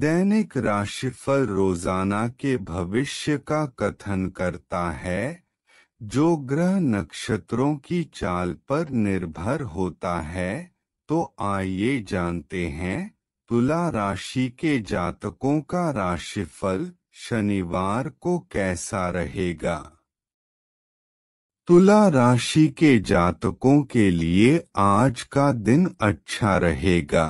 दैनिक राशिफल रोजाना के भविष्य का कथन करता है जो ग्रह नक्षत्रों की चाल पर निर्भर होता है तो आइए जानते हैं तुला राशि के जातकों का राशिफल शनिवार को कैसा रहेगा तुला राशि के जातकों के लिए आज का दिन अच्छा रहेगा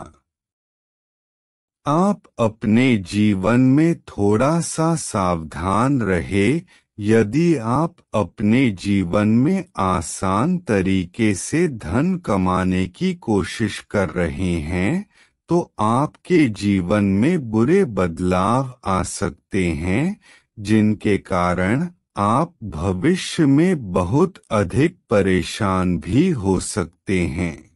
आप अपने जीवन में थोड़ा सा सावधान रहे यदि आप अपने जीवन में आसान तरीके से धन कमाने की कोशिश कर रहे हैं तो आपके जीवन में बुरे बदलाव आ सकते हैं जिनके कारण आप भविष्य में बहुत अधिक परेशान भी हो सकते हैं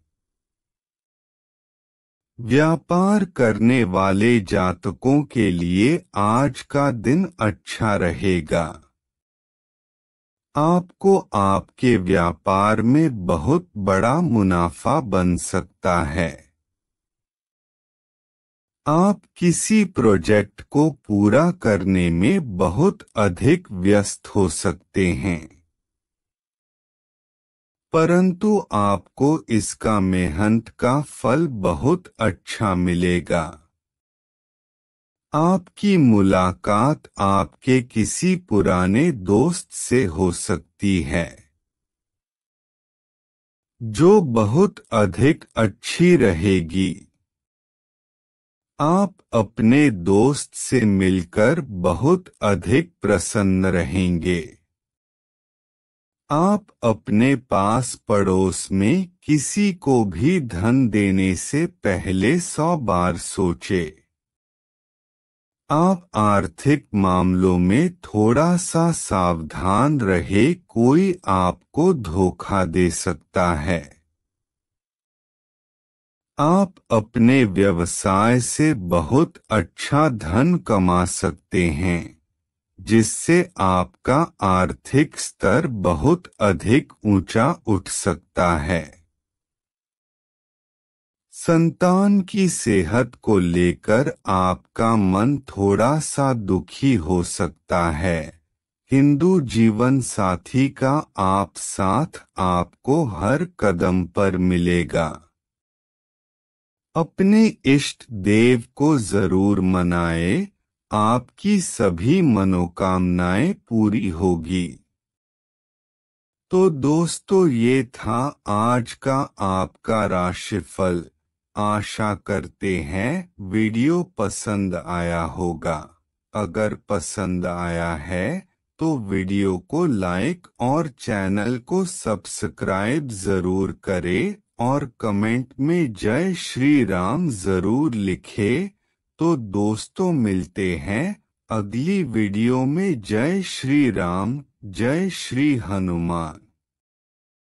व्यापार करने वाले जातकों के लिए आज का दिन अच्छा रहेगा आपको आपके व्यापार में बहुत बड़ा मुनाफा बन सकता है आप किसी प्रोजेक्ट को पूरा करने में बहुत अधिक व्यस्त हो सकते हैं परंतु आपको इसका मेहनत का फल बहुत अच्छा मिलेगा आपकी मुलाकात आपके किसी पुराने दोस्त से हो सकती है जो बहुत अधिक अच्छी रहेगी आप अपने दोस्त से मिलकर बहुत अधिक प्रसन्न रहेंगे आप अपने पास पड़ोस में किसी को भी धन देने से पहले सौ बार सोचे आप आर्थिक मामलों में थोड़ा सा सावधान रहे कोई आपको धोखा दे सकता है आप अपने व्यवसाय से बहुत अच्छा धन कमा सकते हैं जिससे आपका आर्थिक स्तर बहुत अधिक ऊंचा उठ सकता है संतान की सेहत को लेकर आपका मन थोड़ा सा दुखी हो सकता है हिंदू जीवन साथी का आप साथ आपको हर कदम पर मिलेगा अपने इष्ट देव को जरूर मनाएं आपकी सभी मनोकामनाएं पूरी होगी तो दोस्तों ये था आज का आपका राशिफल आशा करते हैं वीडियो पसंद आया होगा अगर पसंद आया है तो वीडियो को लाइक और चैनल को सब्सक्राइब जरूर करें और कमेंट में जय श्री राम जरूर लिखें तो दोस्तों मिलते हैं अगली वीडियो में जय श्री राम जय श्री हनुमान